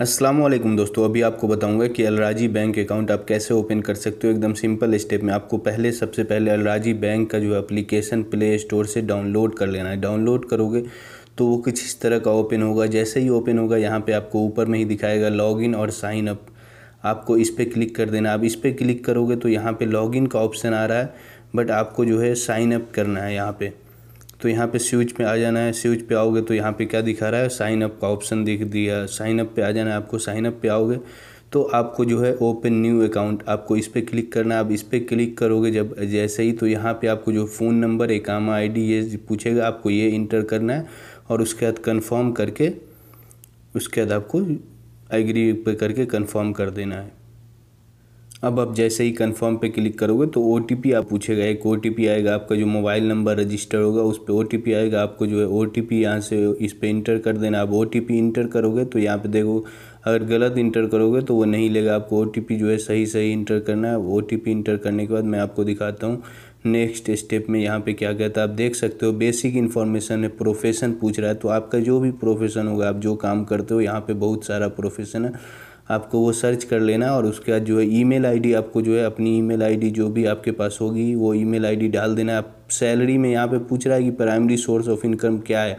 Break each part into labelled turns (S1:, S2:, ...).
S1: असलम दोस्तों अभी आपको बताऊंगा कि अलराजी बैंक अकाउंट आप कैसे ओपन कर सकते हो एकदम सिंपल स्टेप में आपको पहले सबसे पहले अलराजी बैंक का जो एप्लीकेशन प्ले स्टोर से डाउनलोड कर लेना है डाउनलोड करोगे तो वो कुछ इस तरह का ओपन होगा जैसे ही ओपन होगा यहाँ पे आपको ऊपर में ही दिखाएगा लॉगिन और साइन अप आपको इस पर क्लिक कर देना आप इस पर क्लिक करोगे तो यहाँ पर लॉगिन का ऑप्शन आ रहा है बट आपको जो है साइन अप करना है यहाँ पर तो यहाँ पे स्विच पे आ जाना है स्विच पे आओगे तो यहाँ पे क्या दिखा रहा है साइन अप का ऑप्शन दिख दिया साइन अप पे आ जाना है आपको साइन अप पे आओगे तो आपको जो है ओपन न्यू अकाउंट आपको इस पर क्लिक करना है आप इस पर क्लिक करोगे जब जैसे ही तो यहाँ पे आपको जो फ़ोन नंबर एकामा आई ये पूछेगा आपको ये इंटर करना है और उसके बाद कन्फर्म करके उसके बाद आपको एग्री पे करके कन्फर्म कर देना है अब आप जैसे ही कन्फर्म पे क्लिक करोगे तो ओ आप पूछेगा एक ओ आएगा आपका जो मोबाइल नंबर रजिस्टर होगा उस पर ओ आएगा आपको जो है ओ टी पी यहाँ से इस पर इंटर कर देना आप ओ इंटर करोगे तो यहाँ पे देखो अगर गलत इंटर करोगे तो वो नहीं लेगा आपको ओ जो है सही सही इंटर करना है ओ इंटर करने के बाद मैं आपको दिखाता हूँ नेक्स्ट स्टेप में यहाँ पे क्या कहता है आप देख सकते हो बेसिक इन्फॉर्मेशन है प्रोफेशन पूछ रहा है तो आपका जो भी प्रोफेशन होगा आप जो काम करते हो यहाँ पे बहुत सारा प्रोफेशन है आपको वो सर्च कर लेना और उसके बाद जो है ईमेल आईडी आपको जो है अपनी ईमेल आईडी जो भी आपके पास होगी वो ईमेल आईडी डाल देना आप सैलरी में यहाँ पे पूछ रहा है कि प्राइमरी सोर्स ऑफ इनकम क्या है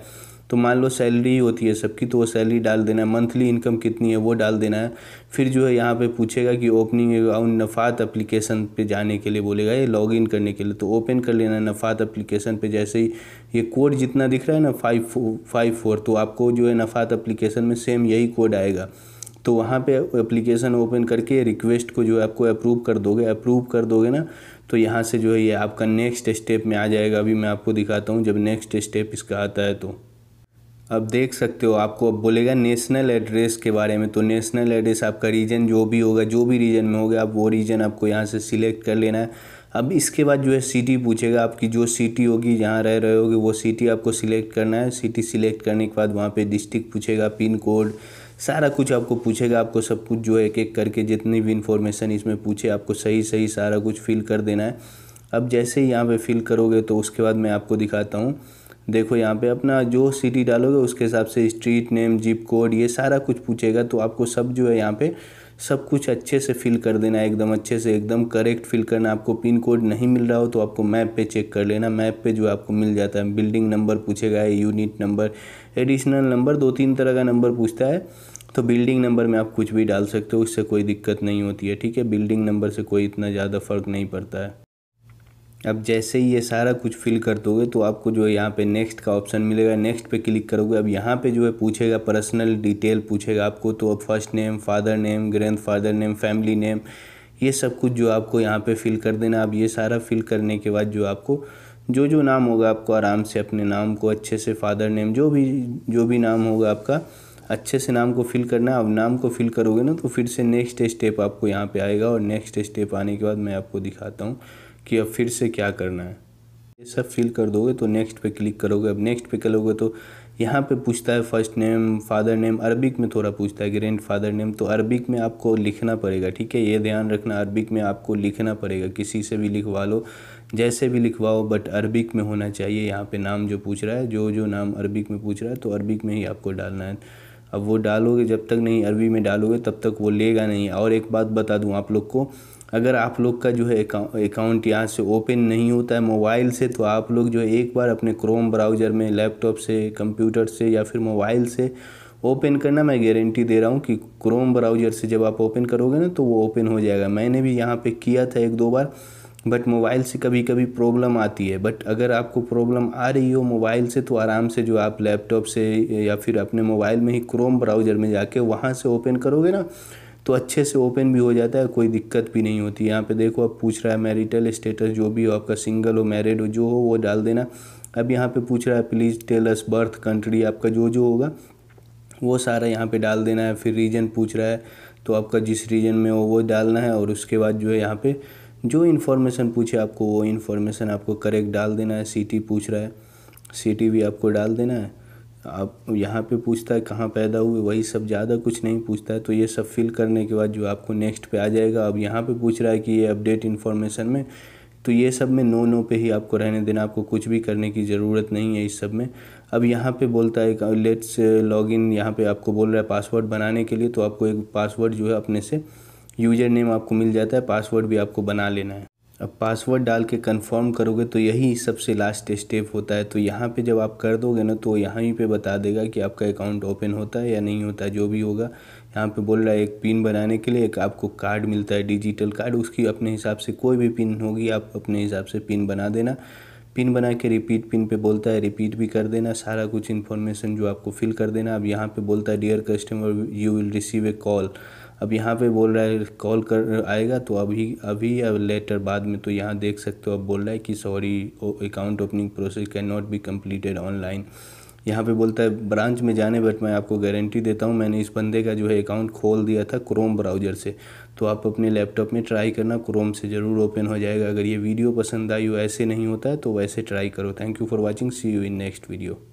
S1: तो मान लो सैलरी होती है सबकी तो वो सैलरी डाल देना है मंथली इनकम कितनी है वो डाल देना है फिर जो है यहाँ पे पूछेगा कि ओपनिंग अकाउंट नफात एप्लीकेशन पे जाने के लिए बोलेगा ये लॉग इन करने के लिए तो ओपन कर लेना नफात एप्लीकेशन पे जैसे ही ये कोड जितना दिख रहा है ना फाइव फाइव फोर तो आपको जो है नफात एप्लीकेशन में सेम यही कोड आएगा तो वहाँ पे एप्लीकेशन ओपन करके रिक्वेस्ट को जो है आपको अप्रूव कर दोगे अप्रूव कर दोगे ना तो यहाँ से जो है ये आपका नेक्स्ट स्टेप में आ जाएगा अभी मैं आपको दिखाता हूँ जब नेक्स्ट स्टेप इसका आता है तो अब देख सकते हो आपको अब बोलेगा नेशनल एड्रेस के बारे में तो नेशनल एड्रेस आपका रीजन जो भी होगा जो भी रीजन में होगा आप वो रीजन आपको यहाँ से सिलेक्ट कर लेना है अब इसके बाद जो है सिटी पूछेगा आपकी जो सिटी होगी जहाँ रह रहे होगी वो सिटी आपको सिलेक्ट करना है सिटी सिलेक्ट करने के बाद वहाँ पे डिस्ट्रिक्ट पूछेगा पिन कोड सारा कुछ आपको पूछेगा आपको सब कुछ जो है एक एक करके जितनी भी इन्फॉर्मेशन इसमें पूछे आपको सही सही सारा कुछ फिल कर देना है अब जैसे ही यहाँ पर फिल करोगे तो उसके बाद मैं आपको दिखाता हूँ देखो यहाँ पे अपना जो सिटी डालोगे उसके हिसाब से स्ट्रीट नेम जिप कोड ये सारा कुछ पूछेगा तो आपको सब जो है यहाँ पे सब कुछ अच्छे से फिल कर देना एकदम अच्छे से एकदम करेक्ट फिल करना आपको पिन कोड नहीं मिल रहा हो तो आपको मैप पे चेक कर लेना मैप पे जो आपको मिल जाता है बिल्डिंग नंबर पूछेगा यूनिट नंबर एडिशनल नंबर दो तीन तरह का नंबर पूछता है तो बिल्डिंग नंबर में आप कुछ भी डाल सकते हो उससे कोई दिक्कत नहीं होती है ठीक है बिल्डिंग नंबर से कोई इतना ज़्यादा फ़र्क नहीं पड़ता है अब जैसे ही ये सारा कुछ फिल कर दोगे तो आपको जो है यहाँ पे नेक्स्ट का ऑप्शन मिलेगा नेक्स्ट पे क्लिक करोगे अब यहाँ पे जो है पूछेगा पर्सनल डिटेल पूछेगा आपको तो अब first name father name grandfather name family name ये सब कुछ जो आपको यहाँ पे फिल कर देना अब ये सारा फिल करने के बाद जो आपको जो जो नाम होगा आपको आराम से अपने नाम को अच्छे से फादर नेम जो भी जो भी नाम होगा आपका अच्छे से नाम को फिल करना है अब नाम को फिल करोगे ना तो फिर से नेक्स्ट स्टेप आपको यहाँ पे आएगा और नेक्स्ट स्टेप आने के बाद मैं आपको दिखाता हूँ कि अब फिर से क्या करना है ये सब फिल कर दोगे तो नेक्स्ट पे क्लिक करोगे अब नेक्स्ट पे करोगे तो यहाँ पे पूछता है first name father name Arabic में थोड़ा पूछता है ग्रैंड फादर नेम तो अरबिक में आपको लिखना पड़ेगा ठीक है ये ध्यान रखना अरबिक में आपको लिखना पड़ेगा किसी से भी लिखवा लो जैसे भी लिखवाओ बट अरबिक में होना चाहिए यहाँ पे नाम जो पूछ रहा है जो जो नाम अरबिक में पूछ रहा है तो अरबिक में ही आपको डालना है अब वो डालोगे जब तक नहीं अरबी में डालोगे तब तक वो लेगा नहीं और एक बात बता दूँ आप लोग को अगर आप लोग का जो है अकाउंट यहाँ से ओपन नहीं होता है मोबाइल से तो आप लोग जो है एक बार अपने क्रोम ब्राउज़र में लैपटॉप से कंप्यूटर से या फिर मोबाइल से ओपन करना मैं गारंटी दे रहा हूँ कि क्रोम ब्राउज़र से जब आप ओपन करोगे ना तो वो ओपन हो जाएगा मैंने भी यहाँ पे किया था एक दो बार बट मोबाइल से कभी कभी प्रॉब्लम आती है बट अगर आपको प्रॉब्लम आ रही हो मोबाइल से तो आराम से जो आप लैपटॉप से या फिर अपने मोबाइल में ही क्रोम ब्राउज़र में जाके वहाँ से ओपन करोगे ना तो अच्छे से ओपन भी हो जाता है कोई दिक्कत भी नहीं होती यहाँ पे देखो आप पूछ रहा है मैरिटल स्टेटस जो भी हो आपका सिंगल हो मैरिड हो जो हो वो डाल देना अब यहाँ पे पूछ रहा है प्लीज़ टेलस बर्थ कंट्री आपका जो जो होगा वो सारा यहाँ पे डाल देना है फिर रीजन पूछ रहा है तो आपका जिस रीजन में हो वो डालना है और उसके बाद जो है यहाँ पर जो इन्फॉर्मेशन पूछे आपको वो इन्फॉर्मेशन आपको करेक्ट डाल देना है सिटी पूछ रहा है सिटी भी आपको डाल देना है आप यहाँ पे पूछता है कहाँ पैदा हुए वही सब ज़्यादा कुछ नहीं पूछता है तो ये सब फिल करने के बाद जो आपको नेक्स्ट पे आ जाएगा अब यहाँ पे पूछ रहा है कि ये अपडेट इन्फॉर्मेशन में तो ये सब में नो नो पे ही आपको रहने देना आपको कुछ भी करने की ज़रूरत नहीं है इस सब में अब यहाँ पे बोलता है लेट्स लॉग इन यहाँ पर आपको बोल रहा है पासवर्ड बनाने के लिए तो आपको एक पासवर्ड जो है अपने से यूज़र नेम आपको मिल जाता है पासवर्ड भी आपको बना लेना है अब पासवर्ड डाल के कन्फर्म करोगे तो यही सबसे लास्ट स्टेप होता है तो यहाँ पे जब आप कर दोगे ना तो यहाँ ही पे बता देगा कि आपका अकाउंट ओपन होता है या नहीं होता है जो भी होगा यहाँ पे बोल रहा है एक पिन बनाने के लिए एक आपको कार्ड मिलता है डिजिटल कार्ड उसकी अपने हिसाब से कोई भी पिन होगी आप अपने हिसाब से पिन बना देना पिन बना के रिपीट पिन पे बोलता है रिपीट भी कर देना सारा कुछ इन्फॉर्मेशन जो आपको फिल कर देना अब यहाँ पे बोलता है dear customer you will receive a call अब यहाँ पे बोल रहा है कॉल कर आएगा तो अभी अभी या लेटर बाद में तो यहाँ देख सकते हो अब बोल रहा है कि sorry account opening process can not be completed online यहाँ पे बोलता है ब्रांच में जाने बट मैं आपको गारंटी देता हूँ मैंने इस बंदे का जो है अकाउंट खोल दिया था क्रोम ब्राउज़र से तो आप अपने लैपटॉप में ट्राई करना क्रोम से ज़रूर ओपन हो जाएगा अगर ये वीडियो पसंद आई हो ऐसे नहीं होता है तो वैसे ट्राई करो thank you for watching see you in next video